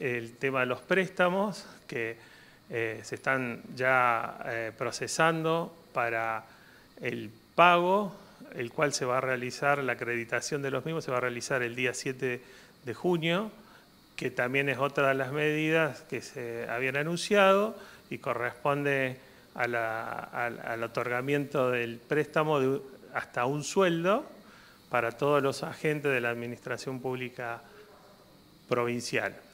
el tema de los préstamos que eh, se están ya eh, procesando para el pago, el cual se va a realizar, la acreditación de los mismos se va a realizar el día 7 de junio, que también es otra de las medidas que se habían anunciado y corresponde al, otorgamiento del préstamo hasta un sueldo para todos los agentes de la Administración Pública Provincial.